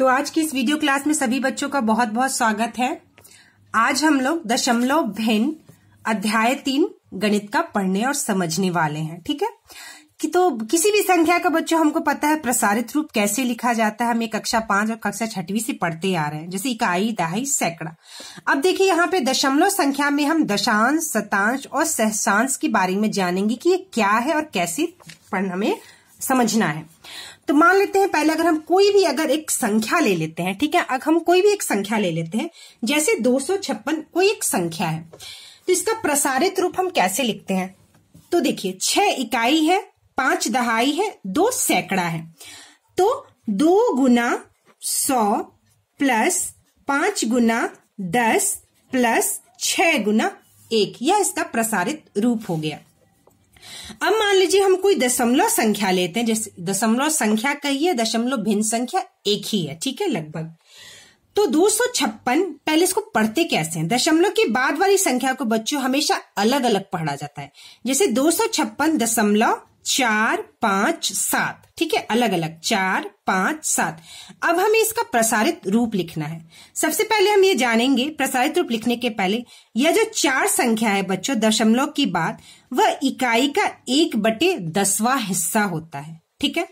तो आज की इस वीडियो क्लास में सभी बच्चों का बहुत बहुत स्वागत है आज हम लोग दशमलव भिन्न अध्याय तीन गणित का पढ़ने और समझने वाले हैं ठीक है कि तो किसी भी संख्या का बच्चों हमको पता है प्रसारित रूप कैसे लिखा जाता है हम ये कक्षा पांच और कक्षा छठवीं से पढ़ते आ रहे हैं जैसे इकाई दहाई सैकड़ा अब देखिए यहाँ पे दशमलव संख्या में हम दशांश शतांश और सहसांश के बारे में जानेंगे कि ये क्या है और कैसे पढ़ना में समझना है तो मान लेते हैं पहले अगर हम कोई भी अगर एक संख्या ले लेते हैं ठीक है अगर हम कोई भी एक संख्या ले लेते हैं जैसे दो कोई एक संख्या है तो इसका प्रसारित रूप हम कैसे लिखते हैं तो देखिए छह इकाई है पांच दहाई है दो सैकड़ा है तो दो गुना सौ प्लस पांच गुना दस प्लस छह गुना एक यह इसका प्रसारित रूप हो गया अब मान लीजिए हम कोई दशमलव संख्या लेते हैं जैसे दशमलव संख्या कही है दशमलव भिन्न संख्या एक ही है ठीक है लगभग तो दो पहले इसको पढ़ते कैसे हैं दशमलव के बाद वाली संख्या को बच्चों हमेशा अलग अलग पढ़ा जाता है जैसे दो दशमलव चार पांच सात ठीक है अलग अलग चार पांच सात अब हमें इसका प्रसारित रूप लिखना है सबसे पहले हम ये जानेंगे प्रसारित रूप लिखने के पहले यह जो चार संख्या है बच्चों दशमलव की बात वह इकाई का एक बटे दसवा हिस्सा होता है ठीक है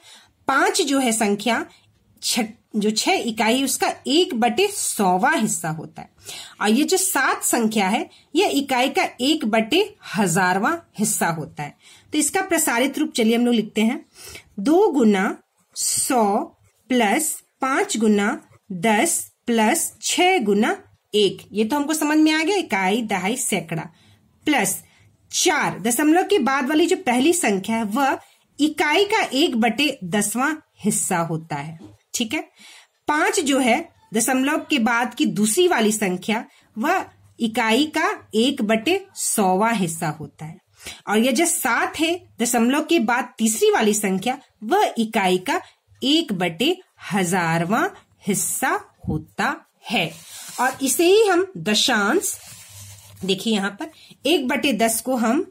पांच जो है संख्या छ जो छह इकाई उसका एक बटे सौवा हिस्सा होता है और ये जो सात संख्या है यह इकाई का एक बटे हजारवा हिस्सा होता है तो इसका प्रसारित रूप चलिए हम लोग लिखते हैं दो गुना सौ प्लस पांच गुना दस प्लस छ गुना एक ये तो हमको समझ में आ गया इकाई दहाई सैकड़ा प्लस चार दशमलव के बाद वाली जो पहली संख्या है वह इकाई का एक बटे दसवां हिस्सा होता है ठीक है पांच जो है दशमलव के बाद की दूसरी वाली संख्या वह इकाई का एक बटे सौवा हिस्सा होता है और यह जो सात है दशमलव के बाद तीसरी वाली संख्या वह इकाई का एक बटे हजारवा हिस्सा होता है और इसे ही हम दशांश देखिए यहां पर एक बटे दस को हम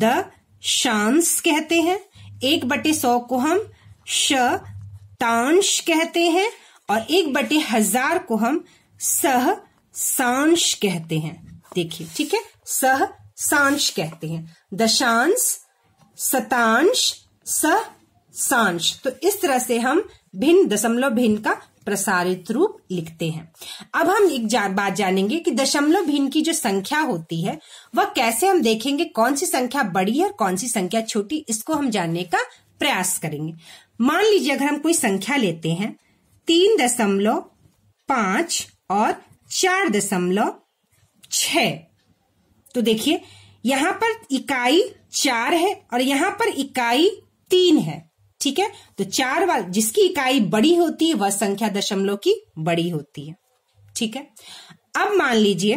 द शांस कहते हैं एक बटे सौ को हम शतांश कहते हैं और एक बटे हजार को हम सह सांश कहते हैं देखिए ठीक है सह सांश कहते हैं दशांश सतांश स सांश तो इस तरह से हम भिन्न दशमलव भिन्न का प्रसारित रूप लिखते हैं अब हम एक जा, बात जानेंगे कि दशमलव भिन्न की जो संख्या होती है वह कैसे हम देखेंगे कौन सी संख्या बड़ी है और कौन सी संख्या छोटी इसको हम जानने का प्रयास करेंगे मान लीजिए अगर हम कोई संख्या लेते हैं तीन दशमलव पांच और चार दशमलव छ तो देखिए यहां पर इकाई चार है और यहां पर इकाई तीन है ठीक है तो चार वाल जिसकी इकाई बड़ी होती है वह संख्या दशमलव की बड़ी होती है ठीक है अब मान लीजिए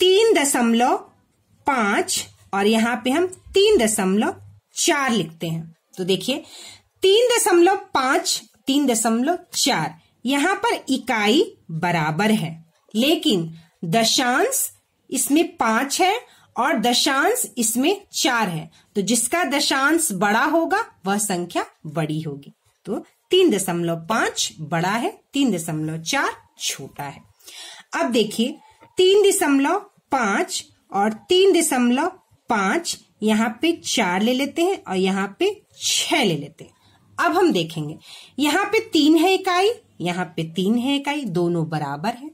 तीन दशमलव पांच और यहां पे हम तीन दशमलव चार लिखते हैं तो देखिए तीन दशमलव पांच तीन दशमलव चार यहां पर इकाई बराबर है लेकिन दशांश इसमें पांच है और दशांश इसमें चार है तो जिसका दशांश बड़ा होगा वह संख्या बड़ी होगी तो तीन दशमलव पांच बड़ा है तीन दशमलव चार छोटा है अब देखिए तीन दशमलव पांच और तीन दशमलव पांच यहाँ पे चार ले लेते हैं और यहाँ पे छह ले लेते हैं अब हम देखेंगे यहाँ पे तीन है इकाई यहाँ पे तीन है इकाई दोनों बराबर है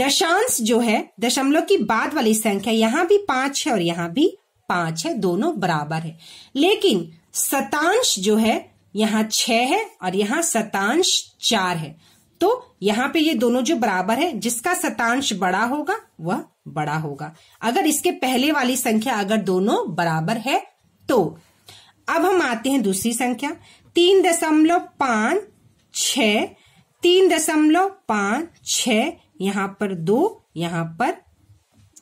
दशांश जो है दशमलव की बाद वाली संख्या यहाँ भी पांच है और यहाँ भी पांच है दोनों बराबर है लेकिन शतांश जो है यहाँ छह है और यहाँ शतांश चार है तो यहाँ पे ये दोनों जो बराबर है जिसका शतांश बड़ा होगा वह बड़ा होगा अगर इसके पहले वाली संख्या अगर दोनों बराबर है तो अब हम आते हैं दूसरी संख्या तीन दशमलव पांच छ तीन दशमलव पांच छ यहां पर दो यहां पर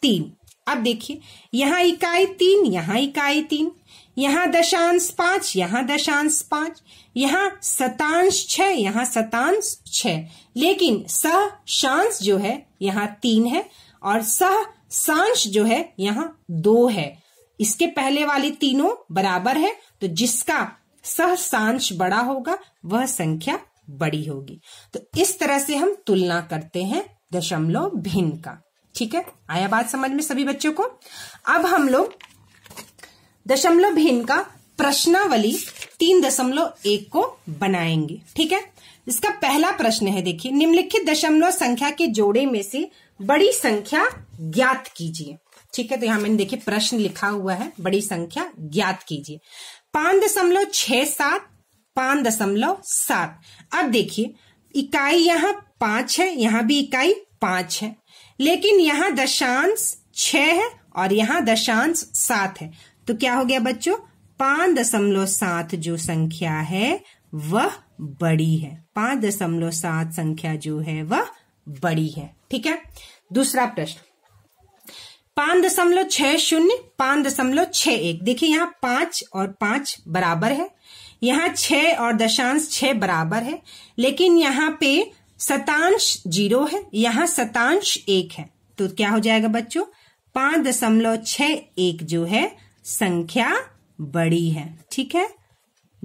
तीन अब देखिए यहां इकाई तीन यहां इकाई तीन यहां दशांश पांच यहां दशांश पांच यहां शतांश छ यहां शतांश छ लेकिन सह शांश जो है यहां तीन है और सह शांश जो है यहां दो है इसके पहले वाले तीनों बराबर है तो जिसका सह सांश बड़ा होगा वह संख्या बड़ी होगी तो इस तरह से हम तुलना करते हैं दशमलव भिन्न का ठीक है आया बात समझ में सभी बच्चों को अब हम लोग दशमलव भिन्न का प्रश्नावली तीन दशमलव एक को बनाएंगे ठीक है इसका पहला प्रश्न है देखिए निम्नलिखित दशमलव संख्या के जोड़े में से बड़ी संख्या ज्ञात कीजिए ठीक है तो यहां मैंने देखिए प्रश्न लिखा हुआ है बड़ी संख्या ज्ञात कीजिए पांच दशमलव छह सात पांच दशमलव सात अब देखिए इकाई यहाँ पांच है यहाँ भी इकाई पांच है लेकिन यहाँ दशांश छ है और यहाँ दशांश सात है तो क्या हो गया बच्चों पांच दशमलव सात जो संख्या है वह बड़ी है पांच दशमलव सात संख्या जो है वह बड़ी है ठीक है दूसरा प्रश्न पांच दशमलव छह शून्य पांच दशमलव छह एक देखिए यहाँ पांच और पांच बराबर है यहाँ छह और दशांश छह बराबर है लेकिन यहाँ पे शतांश जीरो है यहाँ शतांश एक है तो क्या हो जाएगा बच्चों पांच दशमलव छ एक जो है संख्या बड़ी है ठीक है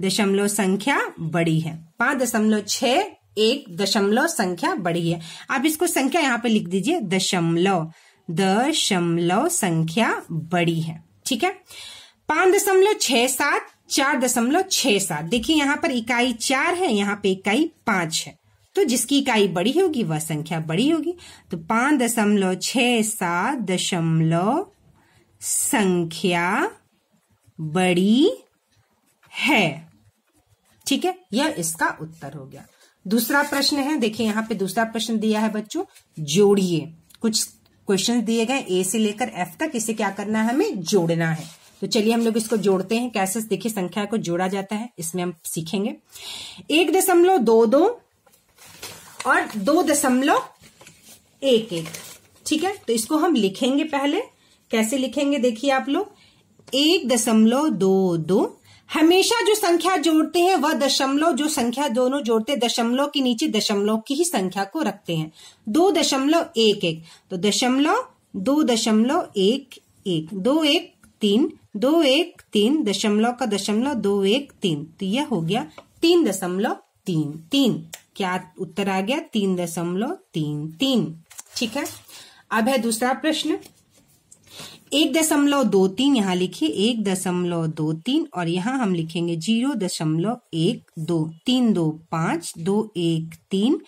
दशमलव संख्या बड़ी है पांच दशमलव छ एक दशमलव संख्या बड़ी है आप इसको संख्या यहाँ पे लिख दीजिए दशमलव दशमलव संख्या बड़ी है ठीक है पांच दशमलव छह सात चार दशमलव छह सात देखिए यहाँ पर इकाई चार है यहाँ पे इकाई पांच है तो जिसकी इकाई बड़ी होगी वह संख्या बड़ी होगी तो पांच दशमलव छह सात दशमलव संख्या बड़ी है ठीक है यह इसका उत्तर हो गया दूसरा प्रश्न है देखिए यहाँ पे दूसरा प्रश्न दिया है बच्चों जोड़िए कुछ क्वेश्चन दिए गए ए से लेकर एफ तक इसे क्या करना है हमें जोड़ना है तो चलिए हम लोग इसको जोड़ते हैं कैसे देखिए संख्या को जोड़ा जाता है इसमें हम सीखेंगे एक दशमलव दो दो और दो दशमलव एक एक ठीक है तो इसको हम लिखेंगे पहले कैसे लिखेंगे देखिए आप लोग एक दशमलव दो दो हमेशा जो संख्या जोड़ते हैं वह दशमलव जो संख्या दोनों जोड़ते हैं दशमलव के नीचे दशमलव की ही संख्या को रखते हैं दो दशमलव एक एक तो दशमलव दो दशमलव एक एक दो एक तीन दो एक तीन दशमलव का दशमलव दो एक तीन तो यह हो गया तीन दशमलव तीन तीन क्या उत्तर आ गया तीन दशमलव तीन तीन ठीक है अब है दूसरा प्रश्न एक दशमलव दो तीन यहाँ लिखिए एक दशमलव दो तीन और यहाँ हम लिखेंगे जीरो दशमलव एक दो तीन दो पांच दो एक तीन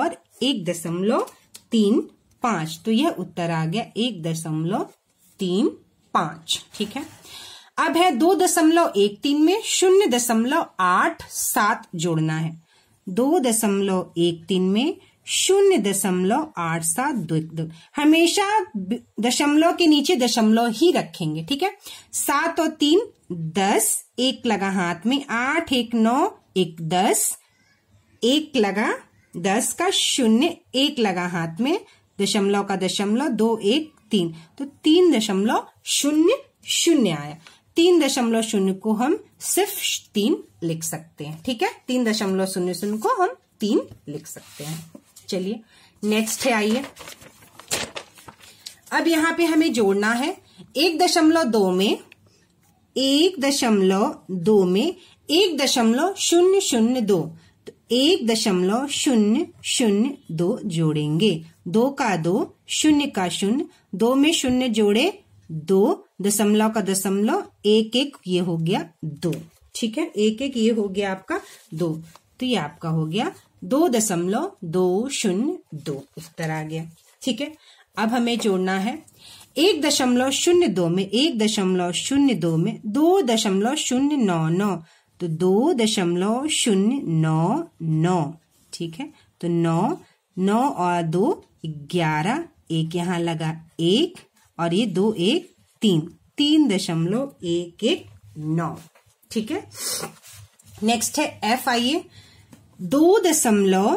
और एक दशमलव तीन पांच तो यह उत्तर आ गया एक दशमलव तीन पांच ठीक है अब है दो दशमलव एक तीन में शून्य दशमलव आठ सात जोड़ना है दो दशमलव एक तीन में शून्य दशमलव आठ सात दो हमेशा दशमलव के नीचे दशमलव ही रखेंगे ठीक है सात और तीन दस एक लगा हाथ में आठ एक नौ एक दस एक लगा दस का शून्य एक लगा हाथ में दशमलव का दशमलव दो एक तीन तो तीन दशमलव शून्य शून्य आया तीन दशमलव शून्य को हम सिर्फ तीन लिख सकते हैं ठीक है तीन दशमलव शून्य शून्य को हम तीन लिख सकते हैं चलिए नेक्स्ट है आइए अब यहां पे हमें जोड़ना है एक दशमलव दो में एक दशमलव दो में एक दशमलव शून्य शून्य दो तो एक दशमलव शून्य शून्य दो जोड़ेंगे दो का दो शून्य का शून्य दो में शून्य जोड़े दो दशमलव का दशमलव एक एक ये हो गया दो ठीक है एक एक ये हो गया आपका दो तो ये आपका हो गया दो दशमलव दो शून्य दो उत्तर आ गया ठीक है अब हमें जोड़ना है एक दशमलव शून्य दो में एक दशमलव शून्य दो में दो दशमलव शून्य नौ नौ तो दो दशमलव शून्य नौ नौ ठीक है तो नौ नौ और दो ग्यारह एक यहाँ लगा एक और ये दो एक तीन तीन दशमलव एक एक नौ ठीक है नेक्स्ट है एफ आइए दो दशमलव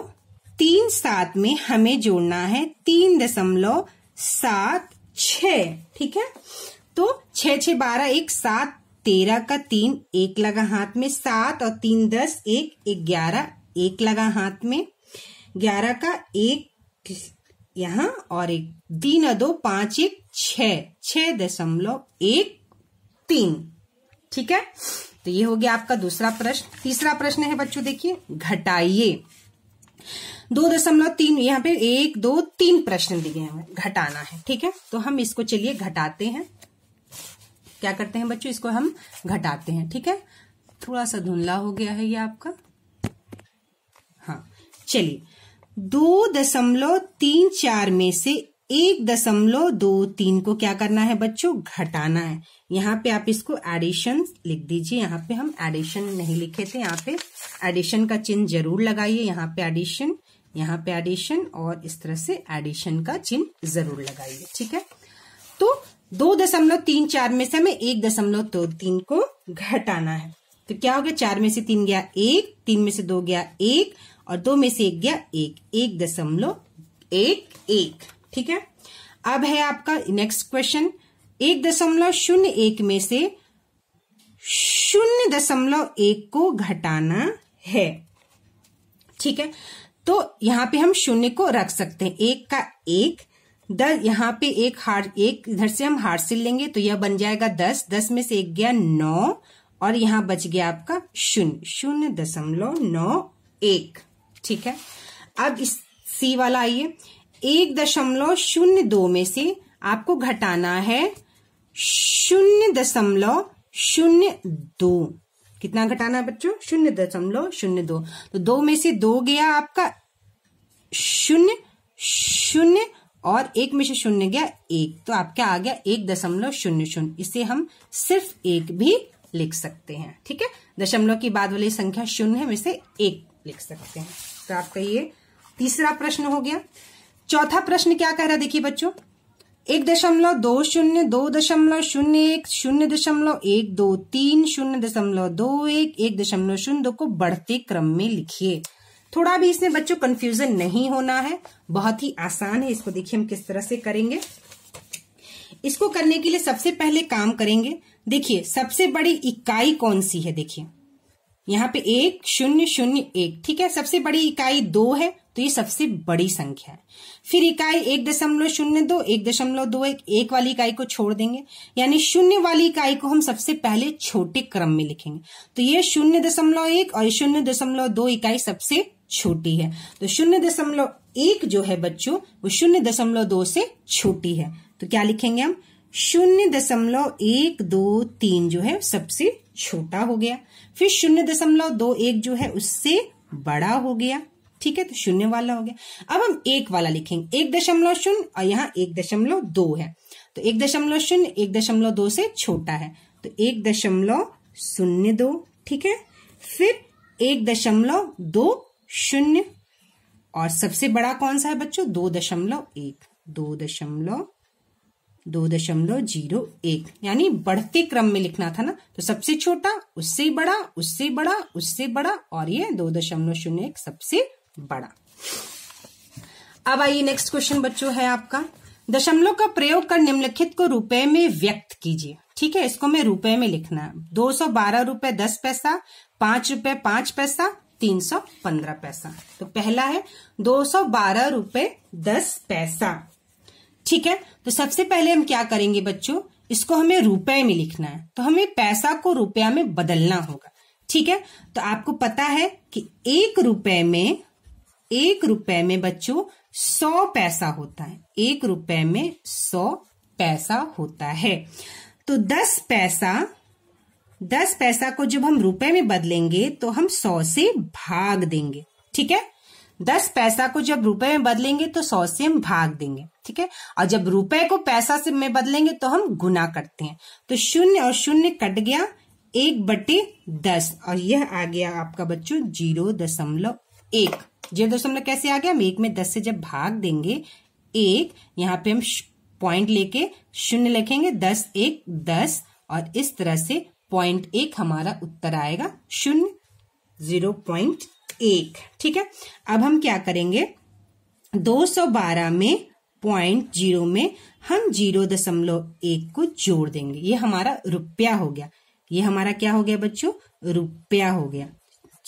तीन सात में हमें जोड़ना है तीन दशमलव सात छ ठीक है तो छ छ बारह एक सात तेरह का तीन एक लगा हाथ में सात और तीन दस एक ग्यारह एक, एक लगा हाथ में ग्यारह का एक यहाँ और एक तीन दो पांच एक छ छ दशमलव एक तीन ठीक है तो ये हो गया आपका दूसरा प्रश्न तीसरा प्रश्न है बच्चों देखिए घटाइए दो दशमलव तीन यहाँ पे एक दो तीन प्रश्न दिए हमें घटाना है ठीक है तो हम इसको चलिए घटाते हैं क्या करते हैं बच्चों इसको हम घटाते हैं ठीक है थोड़ा सा धुंधला हो गया है ये आपका हाँ चलिए दो दशमलव तीन चार में से एक दशमलव दो तीन को क्या करना है बच्चों घटाना है यहाँ पे आप इसको एडिशन लिख दीजिए यहाँ पे हम एडिशन नहीं लिखे थे यहाँ पे एडिशन का चिन्ह जरूर लगाइए यहाँ पे एडिशन यहाँ पे एडिशन और इस तरह से एडिशन का चिन्ह जरूर लगाइए ठीक है तो दो दशमलव तीन चार में से हमें एक दशमलव दो तीन को घटाना है तो क्या हो गया चार में से तीन गया एक तीन में से दो गया एक और दो में से एक गया एक एक दशमलव एक एक ठीक है अब है आपका नेक्स्ट क्वेश्चन एक दशमलव शून्य एक में से शून्य दशमलव एक को घटाना है ठीक है तो यहाँ पे हम शून्य को रख सकते हैं एक का एक दस यहाँ पे एक हार एक इधर से हम हार सिल लेंगे तो यह बन जाएगा दस दस में से एक गया नौ और यहाँ बच गया आपका शून्य शून्य दशमलव नौ एक ठीक है अब इस सी वाला आइए एक दशमलव शून्य दो में से आपको घटाना है शून्य दशमलव शून्य दो कितना घटाना है बच्चों शून्य दशमलव शून्य दो तो दो में से दो गया आपका शून्य शून्य और एक में से शून्य गया एक तो आपका आ गया एक दशमलव शून्य शून्य इसे हम सिर्फ एक भी लिख सकते हैं ठीक है दशमलव की बाद वाली संख्या शून्य में से एक लिख सकते हैं तो आपका ये तीसरा प्रश्न हो गया चौथा प्रश्न क्या कह रहा है देखिए बच्चों एक दशमलव दो शून्य दो दशमलव शून्य एक शून्य दशमलव एक दो तीन शून्य दशमलव दो एक एक दशमलव शून्य दो को बढ़ते क्रम में लिखिए थोड़ा भी इसमें बच्चों कंफ्यूजन नहीं होना है बहुत ही आसान है इसको देखिए हम किस तरह से करेंगे इसको करने के लिए सबसे पहले काम करेंगे देखिए सबसे बड़ी इकाई कौन सी है देखिए यहाँ पे एक शून्य शून्य एक ठीक है सबसे बड़ी इकाई दो है तो ये सबसे बड़ी संख्या है फिर इकाई एक दशमलव शून्य दो एक दशमलव दो एक, एक वाली इकाई को छोड़ देंगे यानी शून्य वाली इकाई को हम सबसे पहले छोटे क्रम में लिखेंगे तो ये शून्य दशमलव एक और शून्य दशमलव दो इकाई सबसे छोटी है तो शून्य दशमलव एक जो है बच्चों वो शून्य दशमलव दो से छोटी है तो क्या लिखेंगे हम शून्य दशमलव एक दो तीन जो है सबसे छोटा हो गया फिर शून्य दशमलव दो एक जो है उससे बड़ा हो गया ठीक है तो शून्य वाला हो गया अब हम एक वाला लिखेंगे एक दशमलव शून्य और यहाँ एक दशमलव दो है तो एक दशमलव शून्य एक दशमलव दो से छोटा है तो एक दशमलव शून्य दो ठीक है फिर एक दशमलव दो शून्य और सबसे बड़ा कौन सा है बच्चों दो दशमलव एक दो दशमलव दो दशमलव जीरो एक यानी बढ़ते क्रम में लिखना था ना तो सबसे छोटा उससे बड़ा उससे बड़ा उससे बड़ा और ये दो दशमलव शून्य एक सबसे बड़ा अब आइए नेक्स्ट क्वेश्चन बच्चों है आपका दशमलव का प्रयोग कर निम्नलिखित को रुपए में व्यक्त कीजिए ठीक है इसको मैं रुपए में लिखना है दो सौ बारह रूपये दस पैसा पांच रुपए पांच पैसा तीन सौ पंद्रह पैसा तो पहला है दो सौ बारह रुपए दस पैसा ठीक है तो सबसे पहले हम क्या करेंगे बच्चों इसको हमें रुपए में लिखना है तो हमें पैसा को रुपया में बदलना होगा ठीक है तो आपको पता है कि एक रुपए में एक रुपए में बच्चों सौ पैसा होता है एक रुपए में सौ पैसा होता है तो दस पैसा दस पैसा को जब हम रुपए में बदलेंगे तो हम सौ से भाग देंगे ठीक है दस पैसा को जब रुपए में बदलेंगे तो सौ से हम भाग देंगे ठीक है और जब रुपए को पैसा से में बदलेंगे तो हम गुना करते हैं तो शून्य और शून्य कट गया एक बटे दस और यह आ गया आपका बच्चों जीरो दशमलव एक जीरो दशमलव कैसे आ गया हम एक में दस से जब भाग देंगे एक यहाँ पे हम पॉइंट लेके शून्य लिखेंगे दस एक दस और इस तरह से पॉइंट एक हमारा उत्तर आएगा शून्य जीरो पॉइंट एक ठीक है अब हम क्या करेंगे दो सौ बारह में पॉइंट जीरो में हम जीरो दशमलव एक को जोड़ देंगे ये हमारा रुपया हो गया ये हमारा क्या हो गया बच्चों रुपया हो गया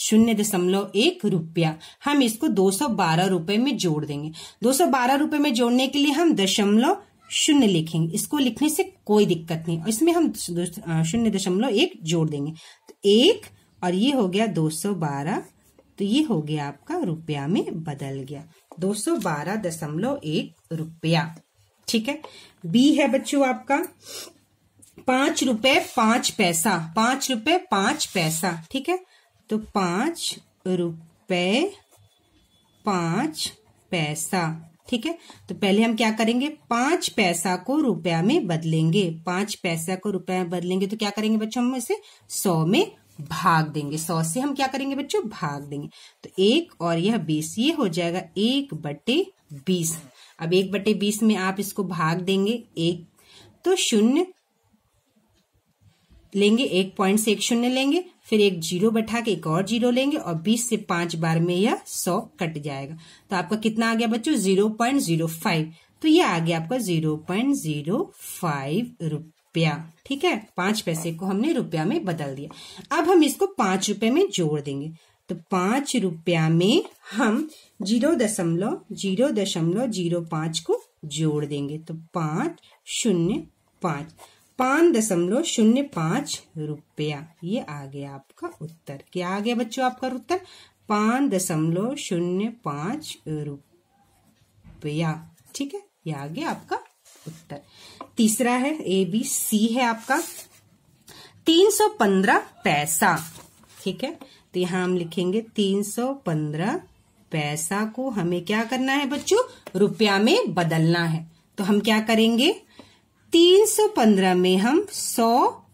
शून्य दशमलव एक रुपया हम इसको दो सौ बारह रुपए में जोड़ देंगे दो सौ बारह रुपए में जोड़ने के लिए हम दशमलव शून्य लिखेंगे इसको लिखने से कोई दिक्कत नहीं और इसमें हम शून्य दशमलव एक जोड़ देंगे तो एक और ये हो गया दो सौ बारह तो ये हो गया आपका रुपया में बदल गया दो सौ बारह दशमलव एक रुपया ठीक है बी है बच्चों आपका पांच रुपए पांच पैसा पांच रुपए पांच पैसा ठीक है तो पांच रुपए पांच पैसा ठीक है तो पहले हम क्या करेंगे पांच पैसा को रुपया में बदलेंगे पांच पैसा को रुपया में बदलेंगे तो क्या करेंगे बच्चों हम इसे सौ में भाग देंगे सौ से हम क्या करेंगे बच्चों भाग देंगे तो एक और यह बीस ये हो जाएगा एक बटे बीस अब एक बटे बीस में आप इसको भाग देंगे एक तो शून्य लेंगे एक पॉइंट से एक शून्य लेंगे फिर एक जीरो बैठा के एक और जीरो लेंगे और बीस से पांच बार में यह सौ कट जाएगा तो आपका कितना आ गया बच्चों जीरो पॉइंट जीरो फाइव तो यह आ गया आपका जीरो पॉइंट जीरो फाइव रुपये रुपया ठीक है पांच पैसे को हमने रुपया में बदल दिया अब हम इसको पांच रुपए में जोड़ देंगे तो पांच रुपया में हम जीरो दशमलव जीरो दशमलव जीरो पांच को जोड़ देंगे तो पांच शून्य पांच पांच दशमलव शून्य पांच रुपया ये आ गया आपका उत्तर क्या आ गया बच्चों आपका उत्तर पांच दशमलव शून्य पांच रुपया ठीक है ये आ गया आपका उत्तर तीसरा है ए बी सी है आपका तीन सौ पंद्रह पैसा ठीक है तो यहां हम लिखेंगे तीन सौ पंद्रह पैसा को हमें क्या करना है बच्चों रुपया में बदलना है तो हम क्या करेंगे तीन सौ पंद्रह में हम सौ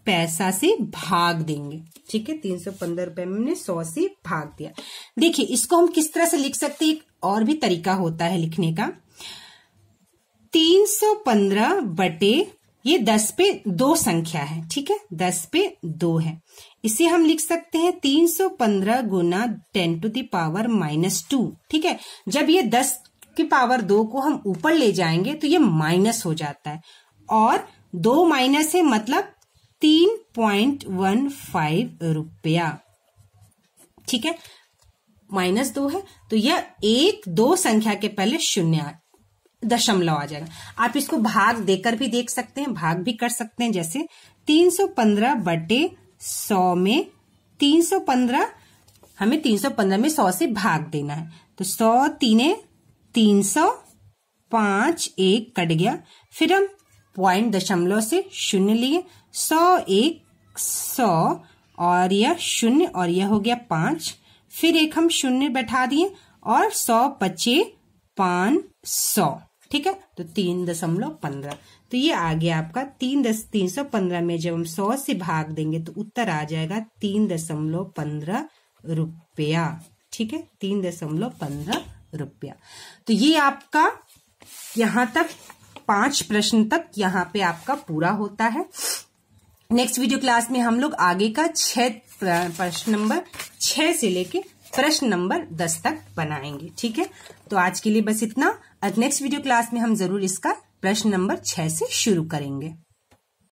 पैसा से भाग देंगे ठीक है तीन सौ पंद्रह रुपए में हमने सौ से भाग दिया देखिए इसको हम किस तरह से लिख सकते हैं एक और भी तरीका होता है लिखने का 315 बटे ये दस पे दो संख्या है ठीक है दस पे दो है इसे हम लिख सकते हैं 315 गुना ten to the power minus two ठीक है जब ये दस की पावर दो को हम ऊपर ले जाएंगे तो ये माइनस हो जाता है और दो माइनस है मतलब तीन पॉइंट वन फाइव रुपया ठीक है माइनस दो है तो यह एक दो संख्या के पहले शून्य दशमलव आ जाएगा आप इसको भाग देकर भी देख सकते हैं भाग भी कर सकते हैं जैसे 315 बटे 100 में 315 हमें 315 में 100 से भाग देना है तो 100 तीन 300 पांच एक कट गया फिर हम पॉइंट दशमलव से शून्य लिए सौ एक सौ और यह शून्य और यह हो गया पांच फिर एक हम शून्य बैठा दिए और सौ पच्चे पान सौ ठीक है तो तीन दशमलव पंद्रह तो ये आ गया आपका तीन दस तीन सौ पंद्रह में जब हम सौ से भाग देंगे तो उत्तर आ जाएगा तीन दशमलव पंद्रह रुपया ठीक है तीन दशमलव पंद्रह रुपया तो ये आपका यहां तक पांच प्रश्न तक यहाँ पे आपका पूरा होता है नेक्स्ट वीडियो क्लास में हम लोग आगे का छह प्रश्न नंबर छह से लेके प्रश्न नंबर दस तक बनाएंगे ठीक है तो आज के लिए बस इतना नेक्स्ट वीडियो क्लास में हम जरूर इसका प्रश्न नंबर छह से शुरू करेंगे